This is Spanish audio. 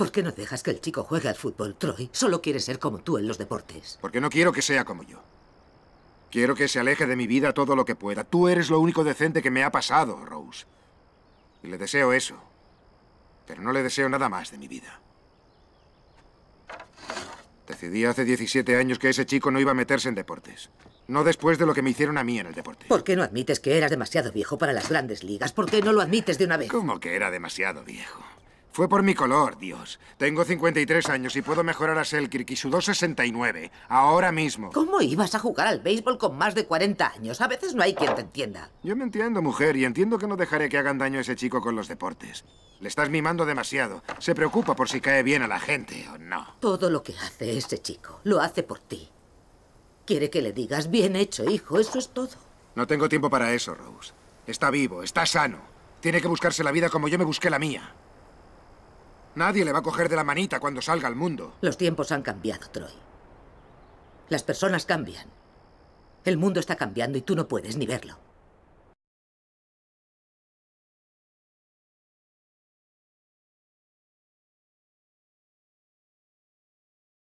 ¿Por qué no dejas que el chico juegue al fútbol, Troy? Solo quiere ser como tú en los deportes. Porque no quiero que sea como yo. Quiero que se aleje de mi vida todo lo que pueda. Tú eres lo único decente que me ha pasado, Rose. Y le deseo eso. Pero no le deseo nada más de mi vida. Decidí hace 17 años que ese chico no iba a meterse en deportes. No después de lo que me hicieron a mí en el deporte. ¿Por qué no admites que eras demasiado viejo para las grandes ligas? ¿Por qué no lo admites de una vez? ¿Cómo que era demasiado viejo? Fue por mi color, Dios. Tengo 53 años y puedo mejorar a Selkirk y su 269. Ahora mismo. ¿Cómo ibas a jugar al béisbol con más de 40 años? A veces no hay quien te entienda. Yo me entiendo, mujer, y entiendo que no dejaré que hagan daño a ese chico con los deportes. Le estás mimando demasiado. Se preocupa por si cae bien a la gente o no. Todo lo que hace ese chico, lo hace por ti. Quiere que le digas, bien hecho, hijo, eso es todo. No tengo tiempo para eso, Rose. Está vivo, está sano. Tiene que buscarse la vida como yo me busqué la mía. Nadie le va a coger de la manita cuando salga al mundo. Los tiempos han cambiado, Troy. Las personas cambian. El mundo está cambiando y tú no puedes ni verlo.